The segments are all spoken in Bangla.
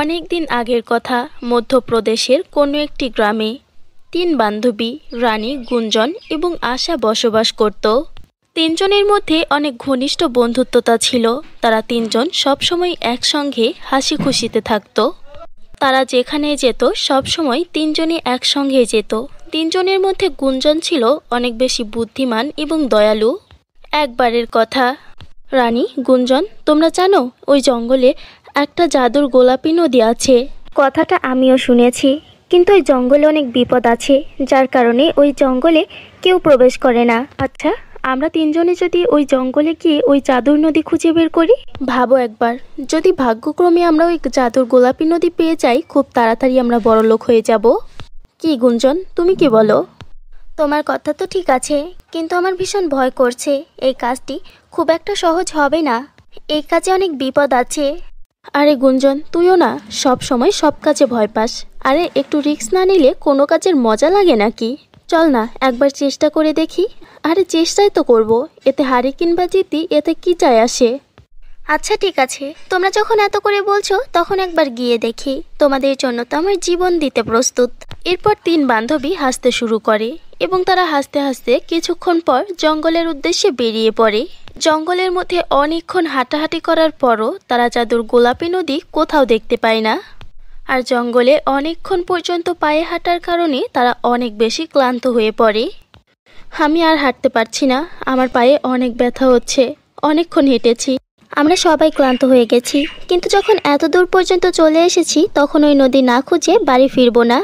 অনেক দিন আগের কথা মধ্যপ্রদেশের কোনো একটি গ্রামে তিন বান্ধবী রানী গুঞ্জন এবং আশা বসবাস করত তিনজনের মধ্যে অনেক ঘনিষ্ঠ বন্ধুত্বতা ছিল তারা তিনজন সবসময় একসঙ্গে হাসি খুশিতে থাকত তারা যেখানে যেত সবসময় তিনজনই একসঙ্গে যেত তিনজনের মধ্যে গুঞ্জন ছিল অনেক বেশি বুদ্ধিমান এবং দয়ালু একবারের কথা রানী গুঞ্জন তোমরা জানো ওই জঙ্গলে একটা জাদুর গোলাপি নদী আছে কথাটা আমিও শুনেছি কিন্তু ওই জঙ্গলে অনেক বিপদ আছে যার কারণে ওই জঙ্গলে কেউ প্রবেশ করে না আচ্ছা আমরা তিনজনে যদি ওই জঙ্গলে গিয়ে ওই জাদুর নদী খুঁজে বের করি ভাবো একবার যদি ভাগ্যক্রমে আমরা ওই জাদুর গোলাপি নদী পেয়ে যাই খুব তাড়াতাড়ি আমরা বড় লোক হয়ে যাব কি গুঞ্জন তুমি কি বলো তোমার কথা তো ঠিক আছে কিন্তু আমার ভীষণ ভয় করছে এই কাজটি খুব একটা সহজ হবে না এই কাজে অনেক বিপদ আছে আরে গুঞ্জন তুইও না সব সময় সব কাজে ভয় পাস আরে একটু রিস্ক না নিলে কোনো কাজের মজা লাগে নাকি চল না একবার চেষ্টা করে দেখি আরে চেষ্টাই তো করব এতে হারি কিংবা জিতি এতে কি চায় আসে আচ্ছা ঠিক আছে তোমরা যখন এত করে বলছো তখন একবার গিয়ে দেখি তোমাদের জন্য তো আমার জীবন দিতে প্রস্তুত এরপর তিন বান্ধবী হাসতে শুরু করে এবং তারা হাসতে হাসতে কিছুক্ষণ পর জঙ্গলের উদ্দেশ্যে বেরিয়ে পড়ে জঙ্গলের মধ্যে অনেকক্ষণ হাঁটাহাঁটি করার পরও তারা জাদুর গোলাপি নদী কোথাও দেখতে পায় না আর জঙ্গলে অনেকক্ষণ পর্যন্ত পায়ে হাঁটার কারণে তারা অনেক বেশি ক্লান্ত হয়ে পড়ে আমি আর হাঁটতে পারছি না আমার পায়ে অনেক ব্যথা হচ্ছে অনেকক্ষণ হেঁটেছি আমরা সবাই ক্লান্ত হয়ে গেছি কিন্তু যখন এত দূর পর্যন্ত চলে এসেছি তখন ওই নদী না খুঁজে বাড়ি ফিরবো না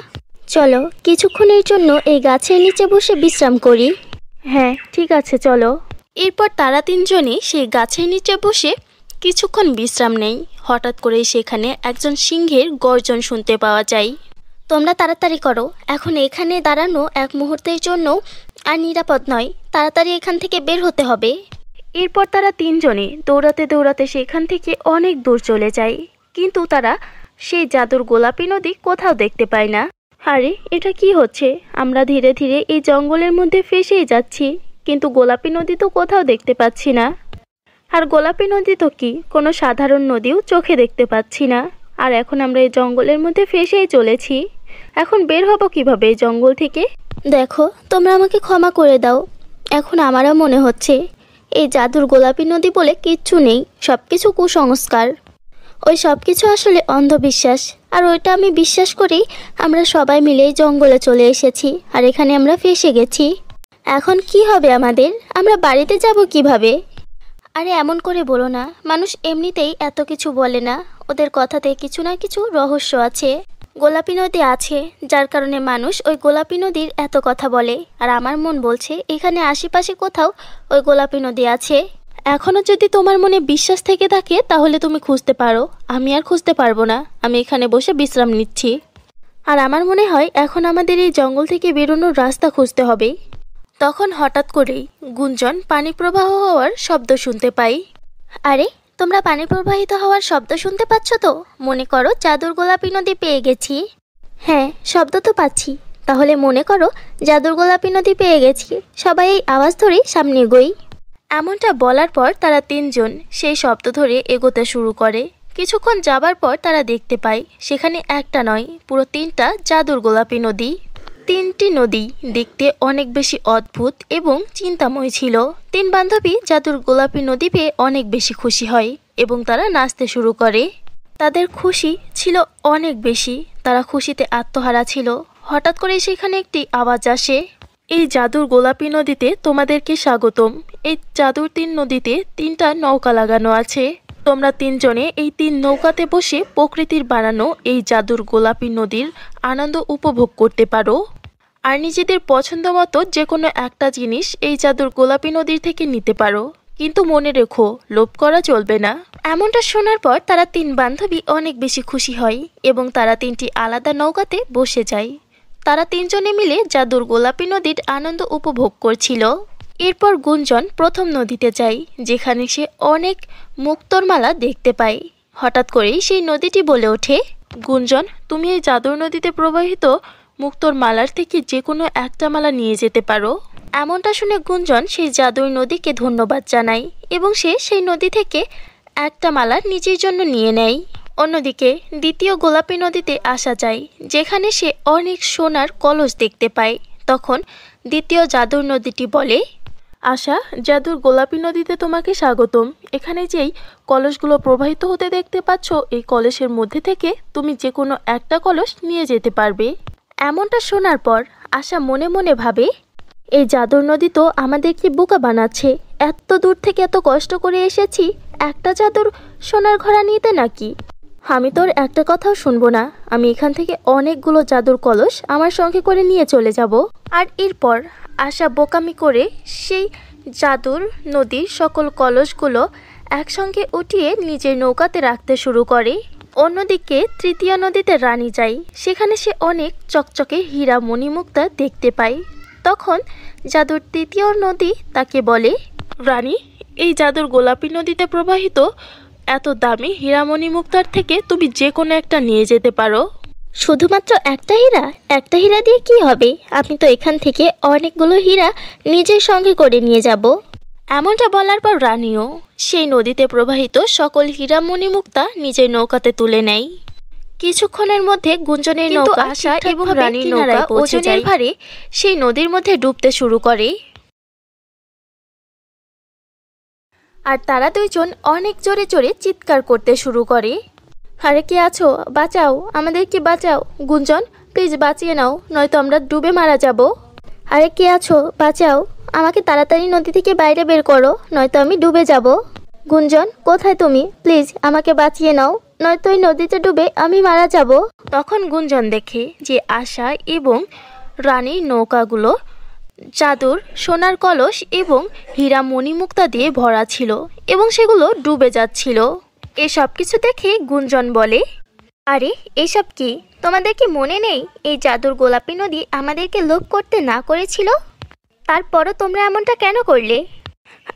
চলো কিছুক্ষণের জন্য এই গাছের নিচে বসে বিশ্রাম করি হ্যাঁ ঠিক আছে চলো এরপর তারা তিনজনে সেই গাছের নিচে বসে কিছুক্ষণ বিশ্রাম নেই হঠাৎ করেই সেখানে একজন সিংহের গর্জন শুনতে পাওয়া যায় তোমরা তাড়াতাড়ি করো এখন এখানে দাঁড়ানো এক মুহূর্তের জন্য আর নিরাপদ নয় তাড়াতাড়ি এখান থেকে বের হতে হবে এরপর তারা তিনজনে দৌড়াতে দৌড়াতে সেখান থেকে অনেক দূর চলে যায় কিন্তু তারা সেই জাদুর গোলাপি নদী কোথাও দেখতে পায় না আরে এটা কি হচ্ছে আমরা ধীরে ধীরে এই জঙ্গলের মধ্যে ফেসেই যাচ্ছি কিন্তু গোলাপি নদী তো কোথাও দেখতে পাচ্ছি না আর গোলাপি নদী তো কি কোনো সাধারণ নদীও চোখে দেখতে পাচ্ছি না আর এখন আমরা এই জঙ্গলের মধ্যে ফেসেই চলেছি এখন বের হব কিভাবে এই জঙ্গল থেকে দেখো তোমরা আমাকে ক্ষমা করে দাও এখন আমারও মনে হচ্ছে এই জাদুর গোলাপি নদী বলে কিচ্ছু নেই সব কিছু কুসংস্কার ওই সব কিছু আসলে অন্ধবিশ্বাস আর ওইটা আমি বিশ্বাস করি আমরা সবাই মিলে জঙ্গলে চলে এসেছি আর এখানে আমরা ফেসে গেছি এখন কি হবে আমাদের আমরা বাড়িতে যাব কিভাবে আরে এমন করে বলো না মানুষ এমনিতেই এত কিছু বলে না ওদের কথাতে কিছু না কিছু রহস্য আছে গোলাপি নদী আছে যার কারণে মানুষ ওই গোলাপি নদীর এত কথা বলে আর আমার মন বলছে এখানে আশেপাশে কোথাও ওই গোলাপি নদী আছে এখনও যদি তোমার মনে বিশ্বাস থেকে থাকে তাহলে তুমি খুঁজতে পারো আমি আর খুঁজতে পারবো না আমি এখানে বসে বিশ্রাম নিচ্ছি আর আমার মনে হয় এখন আমাদের এই জঙ্গল থেকে বেরোনোর রাস্তা খুঁজতে হবে তখন হঠাৎ করেই গুঞ্জন পানি প্রবাহ হওয়ার শব্দ শুনতে পাই আরে তোমরা পানি প্রবাহিত হওয়ার শব্দ শুনতে পাচ্ছ তো মনে করো জাদুর গোলাপি নদী পেয়ে গেছি হ্যাঁ শব্দ তো পাচ্ছি তাহলে মনে করো জাদুর গোলাপি নদী পেয়ে গেছি সবাই এই আওয়াজ ধরেই সামনে গই এমনটা বলার পর তারা তিনজন সেই শব্দ ধরে এগোতে শুরু করে কিছুক্ষণ যাবার পর তারা দেখতে পায় সেখানে একটা নয় পুরো তিনটা জাদুর গোলাপি নদী তিনটি নদী দেখতে অনেক বেশি অদ্ভুত এবং চিন্তাময় ছিল তিন বান্ধবী জাদুর গোলাপি নদী পেয়ে অনেক বেশি খুশি হয় এবং তারা নাচতে শুরু করে তাদের খুশি ছিল অনেক বেশি তারা খুশিতে আত্মহারা ছিল হঠাৎ করে সেখানে একটি আওয়াজ আসে এই জাদুর গোলাপি নদীতে তোমাদেরকে স্বাগতম এই জাদুর তিন নদীতে তিনটা নৌকা লাগানো আছে তোমরা তিনজনে এই তিন নৌকাতে বসে প্রকৃতির বানানো এই জাদুর গোলাপি নদীর আনন্দ উপভোগ করতে পারো আর নিজেদের পছন্দ মতো যে কোনো একটা জিনিস এই জাদুর গোলাপি নদীর থেকে নিতে পারো কিন্তু মনে রেখো লোভ করা চলবে না এমনটা শোনার পর তারা তিন বান্ধবী অনেক বেশি খুশি হয় এবং তারা তিনটি আলাদা নৌকাতে বসে যায় তারা তিনজনে মিলে জাদুর গোলাপী নদীর আনন্দ উপভোগ করছিল এরপর গুঞ্জন প্রথম নদীতে যায় যেখানে সে অনেক মালা দেখতে পায় হঠাৎ করেই সেই নদীটি বলে ওঠে গুঞ্জন তুমি এই জাদুর নদীতে প্রবাহিত মুক্তর মালার থেকে যে কোনো একটা মালা নিয়ে যেতে পারো এমনটা শুনে গুঞ্জন সেই জাদুর নদীকে ধন্যবাদ জানায় এবং সে সেই নদী থেকে একটা মালা নিজের জন্য নিয়ে নেয় অন্যদিকে দ্বিতীয় গোলাপী নদীতে আসা যায় যেখানে সে অনেক সোনার কলস দেখতে পায় তখন দ্বিতীয় জাদুর নদীটি বলে আশা জাদুর গোলাপি নদীতে তোমাকে স্বাগতম এখানে যেই কলসগুলো প্রবাহিত হতে দেখতে পাচ্ছ এই কলসের মধ্যে থেকে তুমি যে কোনো একটা কলস নিয়ে যেতে পারবে এমনটা শোনার পর আশা মনে মনে ভাবে এই জাদুর নদী তো আমাদেরকে বোকা বানাচ্ছে এত দূর থেকে এত কষ্ট করে এসেছি একটা জাদুর সোনার ঘোড়া নিতে নাকি আমি তোর একটা কথাও শুনবো না আমি এখান থেকে অনেকগুলো জাদুর কলস আমার সঙ্গে করে নিয়ে চলে যাব আর এরপর আশা বোকামি করে সেই জাদুর নদীর সকল কলসগুলো একসঙ্গে উঠিয়ে নিজের নৌকাতে রাখতে শুরু করে অন্যদিকে তৃতীয় নদীতে রানী যাই সেখানে সে অনেক চকচকে হীরা মণিমুক্তা দেখতে পায় তখন জাদুর তৃতীয় নদী তাকে বলে রানী এই জাদুর গোলাপি নদীতে প্রবাহিত এত দামি হীরামণি মুক্তার থেকে তুমি যে কোনো একটা নিয়ে যেতে পারো শুধুমাত্র একটা হীরা একটা হীরা দিয়ে কি হবে আমি তো এখান থেকে অনেকগুলো হীরা নিজের সঙ্গে করে নিয়ে যাব এমনটা বলার পর রানীও সেই নদীতে প্রবাহিত সকল হীরামণি মুক্তা নিজের নৌকাতে তুলে নেয় কিছুক্ষণের মধ্যে গুঞ্জনের নৌকা আসা এবং রানীর নৌকা ওজনের ভারে সেই নদীর মধ্যে ডুবতে শুরু করে আর তারা দুইজন অনেক জোরে জোরে চিৎকার করতে শুরু করে আরে কে আছো বাঁচাও আমাদেরকে বাঁচাও গুঞ্জন প্লিজ বাঁচিয়ে নাও নয়তো আমরা ডুবে মারা যাব আরে কে আছো বাঁচাও আমাকে তাড়াতাড়ি নদী থেকে বাইরে বের করো নয়তো আমি ডুবে যাব গুঞ্জন কোথায় তুমি প্লিজ আমাকে বাঁচিয়ে নাও নয়তো ওই নদীতে ডুবে আমি মারা যাব তখন গুঞ্জন দেখে যে আশা এবং রানীর নৌকাগুলো চাদর সোনার কলস এবং হীরা মণিমুক্তা দিয়ে ভরা ছিল এবং সেগুলো ডুবে যাচ্ছিল এসব কিছু দেখে গুঞ্জন বলে আরে এসব কি তোমাদের কি মনে নেই এই চাদর গোলাপি নদী আমাদেরকে লোভ করতে না করেছিল তারপরও তোমরা এমনটা কেন করলে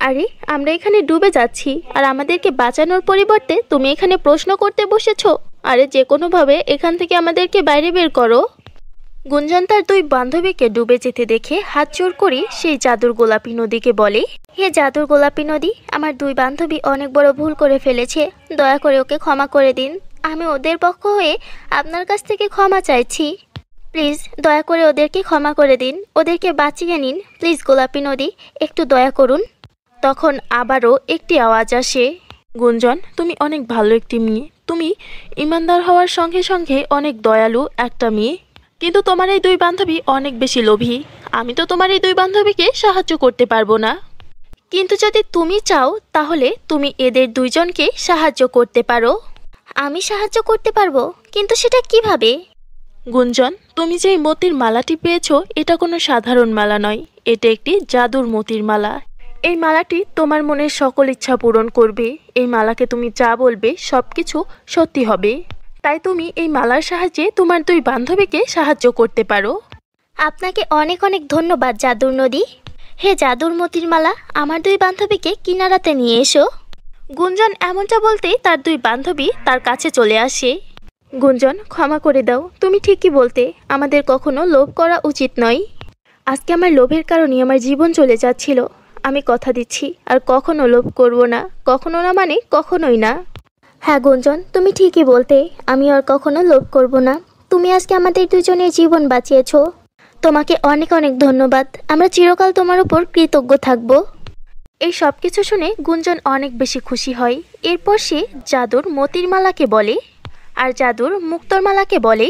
আরে আমরা এখানে ডুবে যাচ্ছি আর আমাদেরকে বাঁচানোর পরিবর্তে তুমি এখানে প্রশ্ন করতে বসেছো আরে যে কোনোভাবে এখান থেকে আমাদেরকে বাইরে বের করো গুঞ্জন তার দুই বান্ধবীকে ডুবে যেতে দেখে হাত জোর করে সেই জাদুর গোলাপি নদীকে বলে হে জাদুর গোলাপি নদী আমার দুই বান্ধবী অনেক বড় ভুল করে ফেলেছে দয়া করে ওকে ক্ষমা করে দিন আমি ওদের পক্ষ হয়ে আপনার কাছ থেকে ক্ষমা চাইছি প্লিজ দয়া করে ওদেরকে ক্ষমা করে দিন ওদেরকে বাঁচিয়ে নিন প্লিজ গোলাপি নদী একটু দয়া করুন তখন আবারও একটি আওয়াজ আসে গুঞ্জন তুমি অনেক ভালো একটি মেয়ে তুমি ইমানদার হওয়ার সঙ্গে সঙ্গে অনেক দয়ালু একটা মেয়ে কিন্তু তোমার এই দুই বান্ধবী অনেক বেশি লোভী আমি তো তোমার এই দুই বান্ধবীকে সাহায্য করতে পারবো না কিন্তু যদি তুমি চাও তাহলে তুমি এদের দুইজনকে সাহায্য করতে পারো আমি সাহায্য করতে পারবো কিন্তু সেটা কিভাবে গুঞ্জন তুমি যে মতির মালাটি পেয়েছ এটা কোনো সাধারণ মালা নয় এটা একটি জাদুর মতির মালা এই মালাটি তোমার মনের সকল ইচ্ছা পূরণ করবে এই মালাকে তুমি যা বলবে সব কিছু সত্যি হবে তাই তুমি এই মালার সাহায্যে তোমার দুই বান্ধবীকে সাহায্য করতে পারো আপনাকে অনেক অনেক ধন্যবাদ জাদুর নদী হে জাদুর মতির মালা আমার দুই বান্ধবীকে কিনারাতে নিয়ে এসো গুঞ্জন এমনটা বলতেই তার দুই বান্ধবী তার কাছে চলে আসে গুঞ্জন ক্ষমা করে দাও তুমি ঠিকই বলতে আমাদের কখনো লোভ করা উচিত নয় আজকে আমার লোভের কারণে আমার জীবন চলে যাচ্ছিল আমি কথা দিচ্ছি আর কখনো লোভ করব না কখনো না মানে কখনোই না হ্যাঁ গুঞ্জন তুমি ঠিকই বলতে আমি আর কখনো লোভ করব না তুমি আজকে আমাদের দুজনের জীবন বাঁচিয়েছ তোমাকে অনেক অনেক ধন্যবাদ আমরা চিরকাল তোমার উপর কৃতজ্ঞ থাকব এই সব কিছু শুনে গুঞ্জন অনেক বেশি খুশি হয় এরপর সে জাদুর মতির মালাকে বলে আর জাদুর মুক্তর মালাকে বলে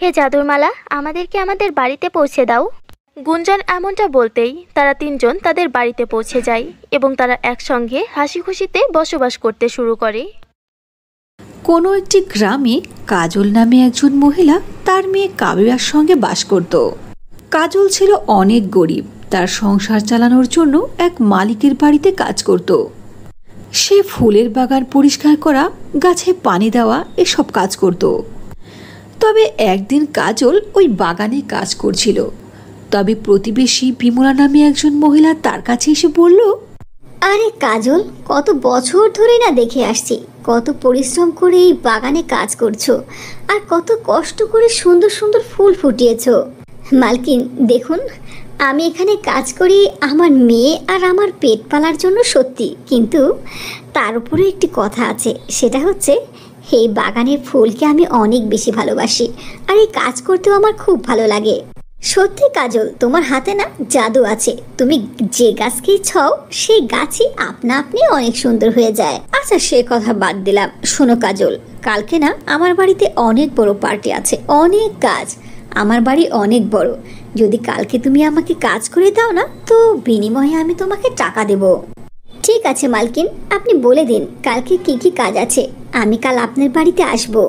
হে জাদুর মালা আমাদেরকে আমাদের বাড়িতে পৌঁছে দাও গুঞ্জন এমনটা বলতেই তারা তিনজন তাদের বাড়িতে পৌঁছে যায় এবং তারা একসঙ্গে হাসি খুশিতে বসবাস করতে শুরু করে কোনো একটি গ্রামে কাজল নামে একজন মহিলা তার মেয়ে কাবিরার সঙ্গে বাস করত কাজল ছিল অনেক গরিব তার সংসার চালানোর জন্য এক মালিকের বাড়িতে কাজ করত সে ফুলের বাগান পরিষ্কার করা গাছে পানি দেওয়া এসব কাজ করত তবে একদিন কাজল ওই বাগানে কাজ করছিল তবে প্রতিবেশী বিমলা নামে একজন মহিলা তার কাছে এসে বলল আরে কাজল কত বছর ধরে না দেখে আসছি কত পরিশ্রম করে এই বাগানে কাজ করছো আর কত কষ্ট করে সুন্দর সুন্দর ফুল ফুটিয়েছ মালকিন দেখুন আমি এখানে কাজ করি আমার মেয়ে আর আমার পেট পালার জন্য সত্যি কিন্তু তার উপরে একটি কথা আছে সেটা হচ্ছে এই বাগানের ফুলকে আমি অনেক বেশি ভালোবাসি আর এই কাজ করতেও আমার খুব ভালো লাগে সত্যি কাজল তোমার হাতে না জাদু আছে তুমি যে গাছকেই ছাও সেই গাছই আপনা আপনি অনেক সুন্দর হয়ে যায় আচ্ছা সে কথা বাদ দিলাম শোনো কাজল কালকে না আমার বাড়িতে অনেক বড় পার্টি আছে অনেক কাজ আমার বাড়ি অনেক বড় যদি কালকে তুমি আমাকে কাজ করে দাও না তো বিনিময়ে আমি তোমাকে টাকা দেব ঠিক আছে মালকিন আপনি বলে দিন কালকে কি কি কাজ আছে আমি কাল আপনার বাড়িতে আসবো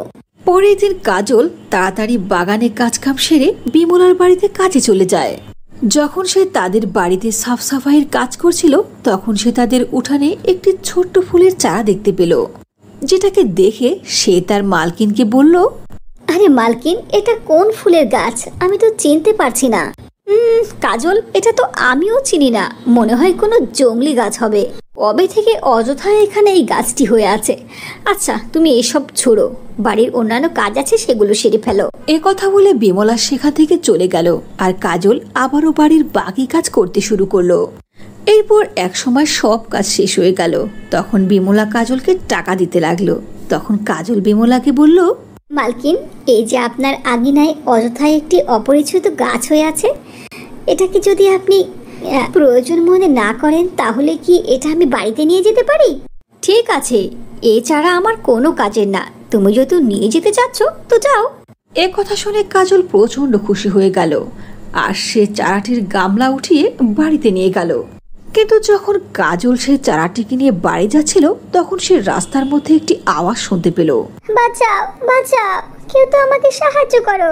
পরের দিন কাজল তাড়াতাড়ি বাগানে কাম সেরে বিমলার বাড়িতে কাজে চলে যায় যখন সে তাদের বাড়িতে সাফসাফাইয়ের কাজ করছিল তখন সে তাদের উঠানে একটি ছোট্ট ফুলের চারা দেখতে পেল যেটাকে দেখে সে তার মালকিনকে বলল আরে মালকিন এটা কোন ফুলের গাছ আমি তো চিনতে পারছি না কাজল এটা তো আমিও চিনি না মনে হয় কোনো জঙ্গলি গাছ হবে কবে থেকে অযথা এখানে এই গাছটি হয়ে আছে আচ্ছা তুমি এসব ছোড়ো বাড়ির অন্যান্য কাজ আছে সেগুলো সেরে ফেলো এ কথা বলে বিমলা সেখান থেকে চলে গেল আর কাজল আবারও বাড়ির বাকি কাজ করতে শুরু করলো এরপর একসময় সব কাজ শেষ হয়ে গেল তখন বিমলা কাজলকে টাকা দিতে লাগলো তখন কাজল বিমলাকে বলল মালকিন এই যে আপনার আগিনায় অযথায় একটি অপরিচিত গাছ হয়ে আছে এটাকে যদি আপনি প্রয়োজন মনে না করেন তাহলে কি এটা আমি বাড়িতে নিয়ে যেতে পারি ঠিক আছে এ ছাড়া আমার কোনো কাজের না তুমি যেহেতু নিয়ে যেতে চাচ্ছ তো যাও এ কথা শুনে কাজল প্রচণ্ড খুশি হয়ে গেল আর সে চারাটির গামলা উঠিয়ে বাড়িতে নিয়ে গেল কিন্তু যখন কাজল সেই চারাটিকে নিয়ে বাড়ি যাচ্ছিল তখন সে রাস্তার মধ্যে একটি আওয়াজ শুনতে পেল বাঁচাও বাঁচাও কেউ তো আমাকে সাহায্য করো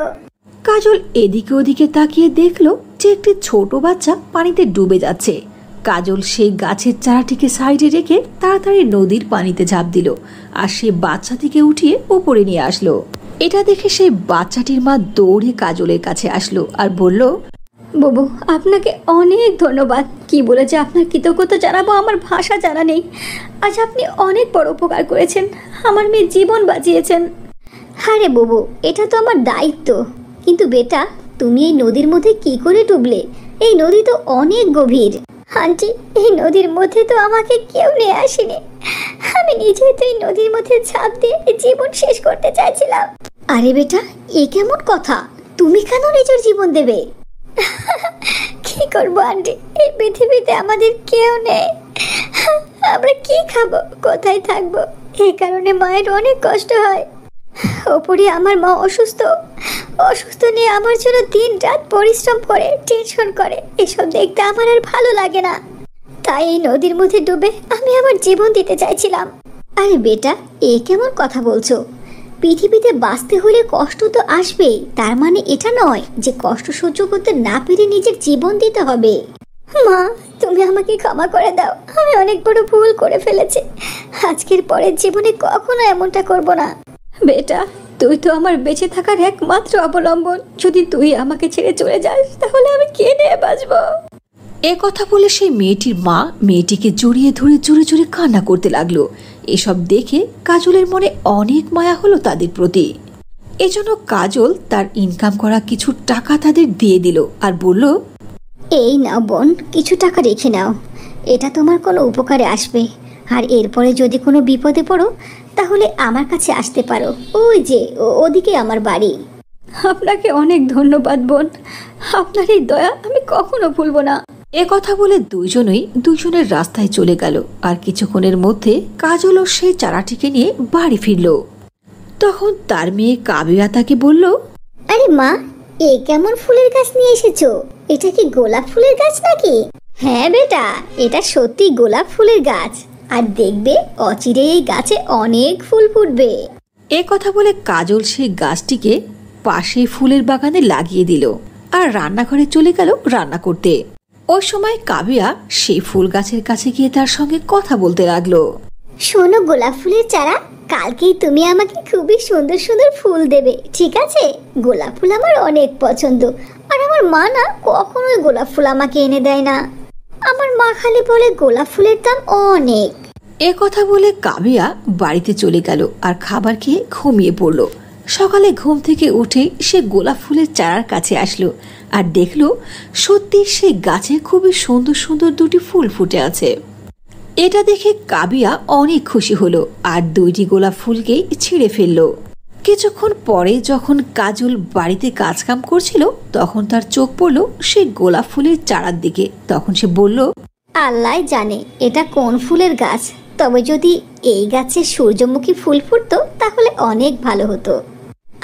কাজল এদিকে ওদিকে তাকিয়ে দেখলো যে একটি ছোট বাচ্চা পানিতে ডুবে যাচ্ছে কাজল সেই গাছের চারাটিকে সাইডে রেখে তাড়াতাড়ি নদীর পানিতে ঝাঁপ দিল আর সে বাচ্চাটিকে উঠিয়ে ওপরে নিয়ে আসলো এটা দেখে সেই বাচ্চাটির মা দৌড়ে কাজলের কাছে আসলো আর বলল বাবু আপনাকে অনেক ধন্যবাদ কি বলেছে আপনার কৃতজ্ঞতা জানাবো আমার ভাষা জানা নেই আজ আপনি অনেক বড় উপকার করেছেন আমার মেয়ে জীবন বাঁচিয়েছেন হ্যাঁ রে বাবু এটা তো আমার দায়িত্ব কিন্তু বেটা তুমি এই নদীর মধ্যে কি করে ডুবলে এই নদী তো অনেক গভীর আন্টি এই নদীর মধ্যে তো আমাকে কেউ নিয়ে আসেনি আমি নিজেই তো এই নদীর মধ্যে ঝাঁপ দিয়ে জীবন শেষ করতে চাইছিলাম আরে বেটা এ কেমন কথা তুমি কেন নিজের জীবন দেবে কি করবো আন্টি এই পৃথিবীতে আমাদের কেউ নেই আমরা কি খাবো কোথায় থাকবো এই কারণে মায়ের অনেক কষ্ট হয় ওপরে আমার মা অসুস্থ অসুস্থ নিয়ে আমার জন্য দিন রাত পরিশ্রম করে টেনশন করে এসব দেখতে আমার আর ভালো লাগে না তাই এই নদীর মধ্যে ডুবে আমি আমার জীবন দিতে চাইছিলাম আরে বেটা এ কেমন কথা বলছো পৃথিবীতে বাঁচতে হলে কষ্ট তো আসবেই তার মানে এটা নয় যে কষ্ট সহ্য করতে না পেরে নিজের জীবন দিতে হবে মা তুমি আমাকে ক্ষমা করে দাও আমি অনেক বড় ভুল করে ফেলেছি আজকের পরের জীবনে কখনো এমনটা করব না বেটা তুই তো আমার বেঁচে থাকার একমাত্র অবলম্বন যদি তুই আমাকে ছেড়ে চলে যাস তাহলে আমি কে নিয়ে বাঁচব এ কথা বলে সেই মেয়েটির মা মেয়েটিকে জড়িয়ে ধরে জোরে জোরে কান্না করতে লাগলো এসব দেখে কাজলের মনে অনেক মায়া হলো তাদের প্রতি এজন্য কাজল তার ইনকাম করা কিছু টাকা তাদের দিয়ে দিল আর বলল এই নাও বোন কিছু টাকা রেখে নাও এটা তোমার কোনো উপকারে আসবে আর এরপরে যদি কোনো বিপদে পড়ো তাহলে আমার কাছে আসতে পারো ওই যে ওদিকে আমার বাড়ি আপনাকে অনেক ধন্যবাদ বোন আপনার এই দয়া আমি কখনো ভুলবো না এ কথা বলে দুইজনেই দুজনের রাস্তায় চলে গেল আর কিছুক্ষণের মধ্যে কাজল সেই চারাটিকে নিয়ে বাড়ি ফিরল তখন তার মেয়ে কাবিয়া তাকে বলল আরে মা এ কেমন ফুলের গাছ নিয়ে এসেছো এটা কি গোলাপ ফুলের গাছ নাকি হ্যাঁ বেটা এটা সত্যি গোলাপ ফুলের গাছ আর দেখবে অচিরে এই গাছে অনেক ফুল ফুটবে এ কথা বলে কাজল সেই গাছটিকে পাশে ফুলের বাগানে লাগিয়ে দিল আর রান্নাঘরে চলে গেল রান্না করতে ওই সময় কাবিয়া সেই ফুল গাছের কাছে গিয়ে তার সঙ্গে কথা বলতে লাগলো শোনো গোলাপ ফুলের চারা কালকেই তুমি আমাকে খুবই সুন্দর সুন্দর ফুল দেবে ঠিক আছে গোলাপ ফুল আমার অনেক পছন্দ আর আমার মা না কখনোই গোলাপ ফুল আমাকে এনে দেয় না আমার মা খালি বলে গোলাপ ফুলের দাম অনেক এ কথা বলে কাবিয়া বাড়িতে চলে গেল আর খাবার খেয়ে ঘুমিয়ে পড়ল সকালে ঘুম থেকে উঠে সে গোলাপ ফুলের চারার কাছে আসলো আর দেখল সত্যি সেই গাছে খুবই সুন্দর সুন্দর দুটি ফুল ফুটে আছে এটা দেখে কাবিয়া অনেক খুশি হলো আর দুইটি গোলাপ ফুলকেই ছিঁড়ে ফেলল কিছুক্ষণ পরে যখন কাজল বাড়িতে কাজ কাম করছিল তখন তার চোখ পড়ল সে গোলাপ ফুলের চারার দিকে তখন সে বলল আল্লাহ জানে এটা কোন ফুলের গাছ তবে যদি এই গাছে সূর্যমুখী ফুল ফুটতো তাহলে অনেক ভালো হতো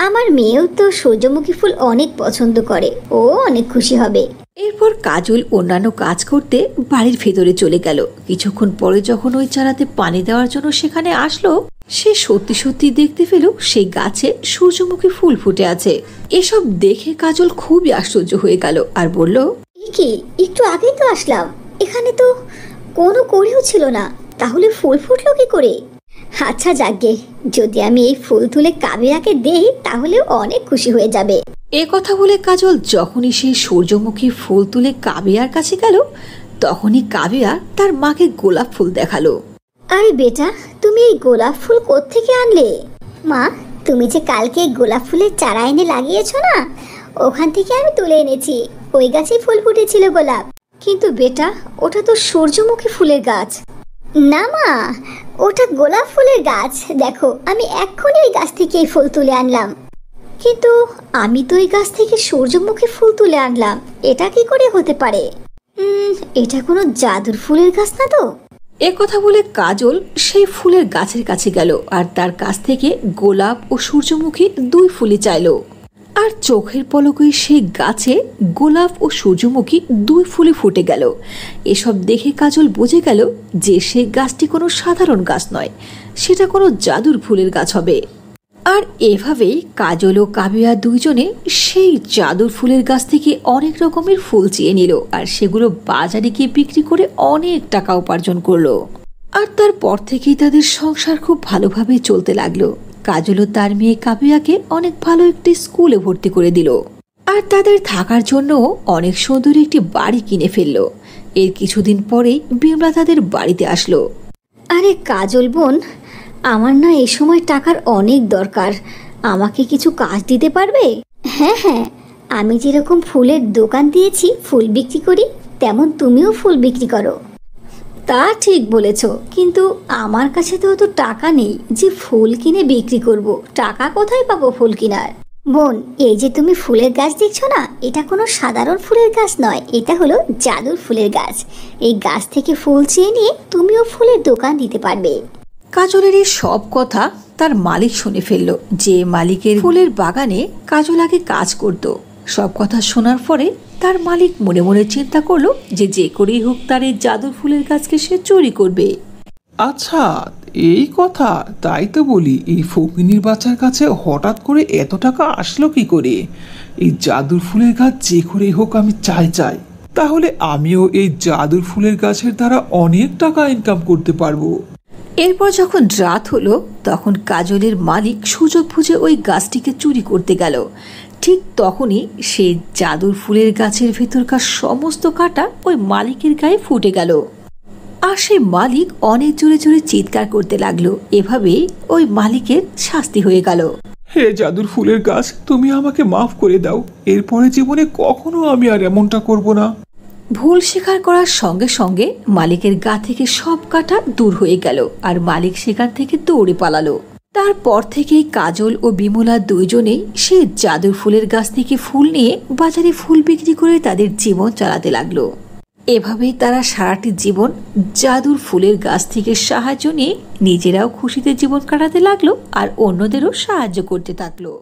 আমার মেয়েও তো সূর্যমুখী ফুল অনেক পছন্দ করে ও অনেক খুশি হবে এরপর কাজল অন্যান্য কাজ করতে বাড়ির ভেতরে চলে গেল কিছুক্ষণ পরে যখন ওই চারাতে পানি দেওয়ার জন্য সেখানে আসলো সে সত্যি সত্যি দেখতে পেল সেই গাছে সূর্যমুখী ফুল ফুটে আছে এসব দেখে কাজল খুবই আশ্চর্য হয়ে গেল আর বলল কি একটু আগেই তো আসলাম এখানে তো কোনো করিও ছিল না তাহলে ফুল ফুটলো কি করে আচ্ছা যাগে যদি আমি এই ফুল তুলে কাবিরাকে দেই তাহলে অনেক খুশি হয়ে যাবে এ কথা বলে কাজল যখনই সেই সূর্যমুখী ফুল তুলে কাবিয়ার কাছে গেল তখনই কাবিয়া তার মাকে গোলাপ ফুল দেখালো আরে বেটা তুমি এই গোলাপ ফুল কোত্থেকে আনলে মা তুমি যে কালকে এই গোলাপ ফুলের চারা এনে লাগিয়েছো না ওখান থেকে আমি তুলে এনেছি ওই গাছেই ফুল ফুটেছিল গোলাপ কিন্তু বেটা ওটা তো সূর্যমুখী ফুলের গাছ না মা ওটা গোলাপ ফুলের গাছ দেখো আমি এক্ষুনি এই গাছ থেকে এই ফুল তুলে আনলাম কিন্তু আমি তো এই গাছ থেকে সূর্যমুখী ফুল তুলে আনলাম এটা কি করে হতে পারে এটা কোনো জাদুর ফুলের গাছ না তো এ কথা বলে কাজল সেই ফুলের গাছের কাছে গেল আর তার কাছ থেকে গোলাপ ও সূর্যমুখী দুই ফুলই চাইলো আর চোখের পলকে সেই গাছে গোলাপ ও সূর্যমুখী দুই ফুলে ফুটে গেল এসব দেখে কাজল বুঝে গেল যে সেই গাছটি কোনো সাধারণ গাছ নয় সেটা কোনো জাদুর ফুলের গাছ হবে আর এভাবেই কাজল ও কাবিয়া দুইজনে সেই জাদুর ফুলের গাছ থেকে অনেক রকমের ফুল চেয়ে নিল আর সেগুলো বাজারে গিয়ে বিক্রি করে অনেক টাকা উপার্জন করলো আর তারপর থেকেই তাদের সংসার খুব ভালোভাবে চলতে লাগলো ও তার মেয়ে কাবিয়াকে অনেক ভালো একটি স্কুলে ভর্তি করে দিল আর তাদের থাকার জন্য অনেক সুন্দর একটি বাড়ি কিনে ফেলল এর কিছুদিন পরেই বিমলা তাদের বাড়িতে আসলো আরে কাজল বোন আমার না এই সময় টাকার অনেক দরকার আমাকে কিছু কাজ দিতে পারবে হ্যাঁ হ্যাঁ আমি যেরকম ফুলের দোকান দিয়েছি ফুল বিক্রি করি তেমন তুমিও ফুল বিক্রি করো তা ঠিক বলেছ কিন্তু আমার কাছে তো অত টাকা নেই যে ফুল কিনে বিক্রি করব। টাকা কোথায় পাবো ফুল কিনার বোন এই যে তুমি ফুলের গাছ দেখছো না এটা কোনো সাধারণ ফুলের গাছ নয় এটা হলো জাদুর ফুলের গাছ এই গাছ থেকে ফুল চেয়ে নিয়ে তুমিও ফুলের দোকান দিতে পারবে কাজলের এই সব কথা তার মালিক শুনে ফেলল যে মালিকের ফুলের বাগানে কাজল আগে কাজ করতো সব কথা শোনার পরে তার মালিক মনে মনে চিন্তা করলো যে যে করেই হোক তার এই জাদুর ফুলের গাছকে সে চুরি করবে আচ্ছা এই কথা তাই তো বলি এই ফকিনীর বাচ্চার কাছে হঠাৎ করে এত টাকা আসলো কি করে এই জাদুর ফুলের গাছ যে করেই হোক আমি চাই চাই তাহলে আমিও এই জাদুর ফুলের গাছের দ্বারা অনেক টাকা ইনকাম করতে পারবো এরপর যখন রাত হলো তখন কাজলের মালিক সুযোগ বুঝে ওই গাছটিকে চুরি করতে গেল ঠিক তখনই সে জাদুর ফুলের গাছের ভেতরকার সমস্ত কাটা ওই মালিকের গায়ে ফুটে গেল আর সে মালিক অনেক জোরে জোরে চিৎকার করতে লাগলো এভাবে ওই মালিকের শাস্তি হয়ে গেল হে জাদুর ফুলের গাছ তুমি আমাকে মাফ করে দাও এরপরে জীবনে কখনো আমি আর এমনটা করব না ভুল স্বীকার করার সঙ্গে সঙ্গে মালিকের গা থেকে সব কাটা দূর হয়ে গেল আর মালিক সেখান থেকে দৌড়ে পালালো তারপর থেকেই কাজল ও বিমলা দুইজনেই সে জাদুর ফুলের গাছ থেকে ফুল নিয়ে বাজারে ফুল বিক্রি করে তাদের জীবন চালাতে লাগলো এভাবেই তারা সারাটি জীবন জাদুর ফুলের গাছ থেকে সাহায্য নিয়ে নিজেরাও খুশিতে জীবন কাটাতে লাগলো আর অন্যদেরও সাহায্য করতে থাকলো